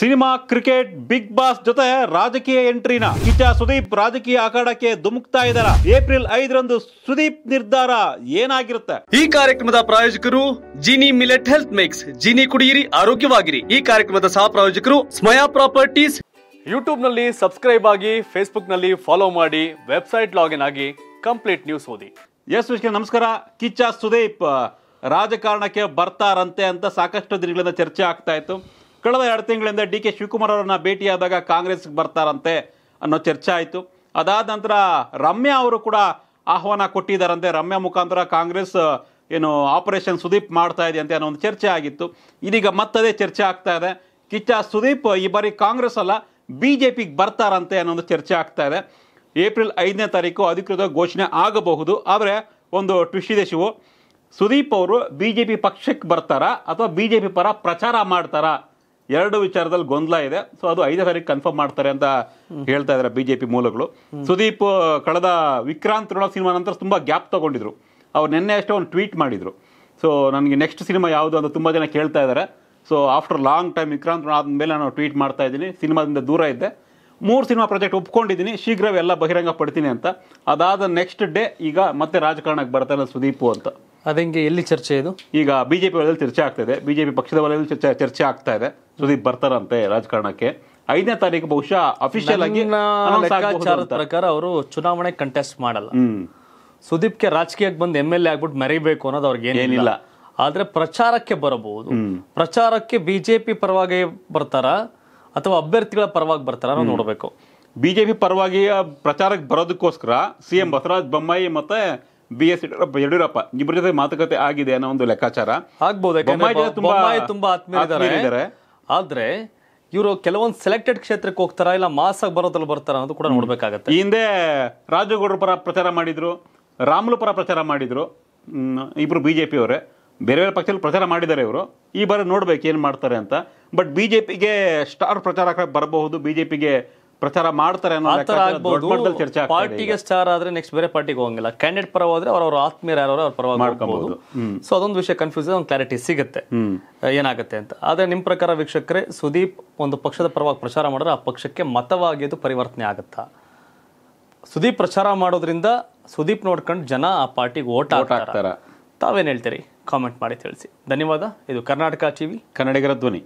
cinema cricket big boss ಜೊತೆ ರಾಜಕೀಯ ಎಂಟ್ರಿನ ಕಿಚ್ಚ ಸುದೀಪ್ ರಾಜಕೀಯ ಅಖಾಡಕ್ಕೆ ಧುಮುಕ್ತಾ ಇದ್ದಾರ ಏಪ್ರಿಲ್ ಐದರಂದು ಸುದೀಪ್ ನಿರ್ಧಾರ ಏನಾಗಿರುತ್ತೆ ಈ ಕಾರ್ಯಕ್ರಮದ ಪ್ರಾಯೋಜಕರು Jeeni millet health mix Jeeni ಕುಡಿಯಿರಿ ಆರೋಗ್ಯವಾಗಿರಿ ಈ ಕಾರ್ಯಕ್ರಮದ ಸಹ ಪ್ರಾಯೋಜಕರು ಸ್ಮಯಾ ಪ್ರಾಪರ್ಟೀಸ್ ಯೂಟ್ಯೂಬ್ ನಲ್ಲಿ ಸಬ್ಸ್ಕ್ರೈಬ್ ಆಗಿ ಫೇಸ್ಬುಕ್ ನಲ್ಲಿ ಫಾಲೋ ಮಾಡಿ ವೆಬ್ಸೈಟ್ ಲಾಗಿನ್ ಆಗಿ ಕಂಪ್ಲೀಟ್ ನ್ಯೂಸ್ ಓದಿ ಎಸ್ ವಿಷ್ಣು ನಮಸ್ಕಾರ ಕಿಚ್ಚ ಸುದೀಪ್ ರಾಜಕಾರಣಕ್ಕೆ ಬರ್ತಾರಂತೆ ಅಂತ ಸಾಕಷ್ಟು ದಿನಗಳಿಂದ ಚರ್ಚೆ ಆಗ್ತಾ ಇತ್ತು ಕಳೆದ ಎರಡು ತಿಂಗಳಿಂದ ಡಿ ಕೆ ಶಿವಕುಮಾರ್ ಅವರನ್ನ ಭೇಟಿಯಾದಾಗ ಕಾಂಗ್ರೆಸ್ಗೆ ಬರ್ತಾರಂತೆ ಅನ್ನೋ ಚರ್ಚೆ ಆಯಿತು ಅದಾದ ನಂತರ ರಮ್ಯಾ ಅವರು ಕೂಡ ಆಹ್ವಾನ ಕೊಟ್ಟಿದ್ದಾರಂತೆ ರಮ್ಯಾ ಮುಖಾಂತರ ಕಾಂಗ್ರೆಸ್ ಏನು ಆಪರೇಷನ್ ಸುದೀಪ್ ಮಾಡ್ತಾ ಇದೆ ಅಂತ ಅನ್ನೋ ಒಂದು ಚರ್ಚೆ ಆಗಿತ್ತು ಇದೀಗ ಮತ್ತದೇ ಚರ್ಚೆ ಆಗ್ತಾ ಇದೆ ಕಿಚ್ಚ ಸುದೀಪ್ ಈ ಬಾರಿ ಕಾಂಗ್ರೆಸ್ ಅಲ್ಲ ಬಿ ಜೆ ಪಿಗೆ ಬರ್ತಾರಂತೆ ಅನ್ನೋ ಒಂದು ಚರ್ಚೆ ಆಗ್ತಾ ಇದೆ ಏಪ್ರಿಲ್ ಐದನೇ ತಾರೀಕು ಅಧಿಕೃತ ಘೋಷಣೆ ಆಗಬಹುದು ಆದರೆ ಒಂದು ಟ್ವಿಸ್ಟ್ ಇದೆ ಸುದೀಪ್ ಅವರು ಬಿ ಜೆ ಪಿ ಪಕ್ಷಕ್ಕೆ ಬರ್ತಾರಾ ಅಥವಾ ಬಿ ಜೆ ಪಿ ಪರ ಪ್ರಚಾರ ಮಾಡ್ತಾರಾ ಎರಡು ವಿಚಾರದಲ್ಲಿ ಗೊಂದಲ ಇದೆ ಸೊ ಅದು ಐದೇ ತಾರೀಕು ಕನ್ಫರ್ಮ್ ಮಾಡ್ತಾರೆ ಅಂತ ಹೇಳ್ತಾ ಇದಾರೆ ಬಿಜೆಪಿ ಮೂಲಗಳು ಸುದೀಪ್ ಕಳೆದ ವಿಕ್ರಾಂತ್ ರೋಣ ಸಿನಿಮಾ ನಂತರ ತುಂಬಾ ಗ್ಯಾಪ್ ತಗೊಂಡಿದ್ರು ಅವ್ರು ನಿನ್ನೆ ಅಷ್ಟೇ ಒಂದು ಟ್ವೀಟ್ ಮಾಡಿದ್ರು ಸೊ ನನಗೆ ನೆಕ್ಸ್ಟ್ ಸಿನಿಮಾ ಯಾವುದು ಅಂತ ತುಂಬಾ ಜನ ಕೇಳ್ತಾ ಇದ್ದಾರೆ so after long time Vikrant Rona ಆದ್ಮೇಲೆ ನಾನು ಟ್ವೀಟ್ ಮಾಡ್ತಾ ಇದ್ದೀನಿ ಸಿನಿಮಾದಿಂದ ದೂರ ಇದ್ದೆ ಮೂರು ಸಿನಿಮಾ ಪ್ರಾಜೆಕ್ಟ್ ಒಪ್ಕೊಂಡಿದ್ದೀನಿ ಶೀಘ್ರವೇ ಎಲ್ಲ ಬಹಿರಂಗ ಪಡ್ತೀನಿ ಅಂತ ಅದಾದ ನೆಕ್ಸ್ಟ್ ಡೇ ಈಗ ಮತ್ತೆ ರಾಜಕಾರಣಕ್ಕೆ ಬರ್ತಾನೆ ಸುದೀಪು ಅಂತ ಅದಂಗೆ ಎಲ್ಲಿ ಚರ್ಚೆ ಇದು ಈಗ ಬಿಜೆಪಿ ವಲಯದಲ್ಲಿ ಚರ್ಚೆ ಆಗ್ತಾ ಇದೆ ಬಿಜೆಪಿ ಪಕ್ಷದ ವಲಯದಲ್ಲಿ ಚರ್ಚೆ ಚರ್ಚೆ ಆಗ್ತಾ ಇದೆ ಸುದೀಪ್ ಬರ್ತಾರಂತೆ ರಾಜಕಾರಣಕ್ಕೆ ಐದನೇ ತಾರೀಕು ಬಹುಶಃ ಅಫಿಷಿಯಲ್ ಆಗಿ ಪ್ರಕಾರ ಅವರು ಚುನಾವಣೆ ಕಂಟೆಸ್ಟ್ ಮಾಡಲ್ಲ ಸುದೀಪ್ಗೆ ರಾಜಕೀಯಕ್ಕೆ ಬಂದು ಎಂ ಎಲ್ ಎ ಆಗ್ಬಿಟ್ಟು ಮರಿಬೇಕು ಅನ್ನೋದು ಅವ್ರಿಗೆ ಏನಿಲ್ಲ ಆದ್ರೆ ಪ್ರಚಾರಕ್ಕೆ ಬರಬಹುದು ಪ್ರಚಾರಕ್ಕೆ ಬಿಜೆಪಿ ಪರವಾಗಿ ಬರ್ತಾರ ಅಥವಾ ಅಭ್ಯರ್ಥಿಗಳ ಪರವಾಗಿ ಬರ್ತಾರ ನಾವು ನೋಡಬೇಕು ಬಿಜೆಪಿ ಪರವಾಗಿ ಪ್ರಚಾರಕ್ಕೆ ಬರೋದಕ್ಕೋಸ್ಕರ ಸಿ ಎಂ ಬಸವರಾಜ್ ಬೊಮ್ಮಾಯಿ ಮತ್ತೆ ಬಿ ಎಸ್ ಯಡಿಯೂರಪ್ಪ ಯಡಿಯೂರಪ್ಪ ಇಬ್ಬರ ಜೊತೆ ಮಾತುಕತೆ ಆಗಿದೆ ಅನ್ನೋ ಒಂದು ಲೆಕ್ಕಾಚಾರ ಆಗ್ಬಹುದು ತುಂಬಾ ತುಂಬಾ ಆತ್ಮೀಯ ಆದರೆ ಇವರು ಕೆಲವೊಂದು ಸೆಲೆಕ್ಟೆಡ್ ಕ್ಷೇತ್ರಕ್ಕೆ ಹೋಗ್ತಾರಾ ಇಲ್ಲ ಮಾಸಾಗಿ ಬರೋದ್ರಲ್ಲಿ ಬರ್ತಾರ ಅನ್ನೋದು ಕೂಡ ನೋಡಬೇಕಾಗತ್ತೆ ಈ ಹಿಂದೆ ರಾಜಗೌಡರು ಪರ ಪ್ರಚಾರ ಮಾಡಿದ್ರು ರಾಮುಲು ಪರ ಪ್ರಚಾರ ಮಾಡಿದ್ರು ಇಬ್ಬರು ಬಿ ಜೆ ಪಿಯವರೇ ಬೇರೆ ಬೇರೆ ಪಕ್ಷದಲ್ಲಿ ಪ್ರಚಾರ ಮಾಡಿದ್ದಾರೆ ಇವರು ಈ ಬಾರಿ ನೋಡ್ಬೇಕು ಏನು ಮಾಡ್ತಾರೆ ಅಂತ ಬಟ್ ಬಿ ಜೆ ಪಿಗೆ ಸ್ಟಾರ್ ಪ್ರಚಾರಕ್ಕೆ ಬರಬಹುದು ಬಿ ಜೆ ಪಿಗೆ ಪ್ರಚಾರ ಮಾಡ್ತಾರೆ ಪಾರ್ಟಿಗೆ ಸ್ಟಾರ್ ಆದ್ರೆ ನೆಕ್ಸ್ಟ್ ಬೇರೆ ಪಾರ್ಟಿಗೆ ಹೋಗಂಗಿಲ್ಲ ಕ್ಯಾಂಡಿಡೇಟ್ ಪರ ಹೋದ್ರೆ ಅವ್ರ ಅವ್ರ ಅವ್ರ ಪರವಾಗಿ ಮಾಡ್ಕೋಬಹುದು ಸೊ ಅದೊಂದು ವಿಷಯ ಕನ್ಫ್ಯೂಸ್ ಒಂದು ಕ್ಲಾರಿಟಿ ಸಿಗುತ್ತೆ ಏನಾಗುತ್ತೆ ಅಂತ ಆದ್ರೆ ನಿಮ್ ಪ್ರಕಾರ ವೀಕ್ಷಕರೇ ಸುದೀಪ್ ಒಂದು ಪಕ್ಷದ ಪರವಾಗಿ ಪ್ರಚಾರ ಮಾಡಿದ್ರೆ ಆ ಪಕ್ಷಕ್ಕೆ ಮತವಾಗಿ ಅದು ಪರಿವರ್ತನೆ ಆಗುತ್ತಾ ಸುದೀಪ್ ಪ್ರಚಾರ ಮಾಡೋದ್ರಿಂದ ಸುದೀಪ್ ನೋಡ್ಕೊಂಡು ಜನ ಆ ಪಾರ್ಟಿಗೆ ಓಟ್ ಹಾಕ್ತಾರೆ ತಾವೇನು ಹೇಳ್ತೀರಿ ಕಾಮೆಂಟ್ ಮಾಡಿ ತಿಳಿಸಿ ಧನ್ಯವಾದ ಇದು ಕರ್ನಾಟಕ ಟಿವಿ ಕನ್ನಡಿಗರ ಧ್ವನಿ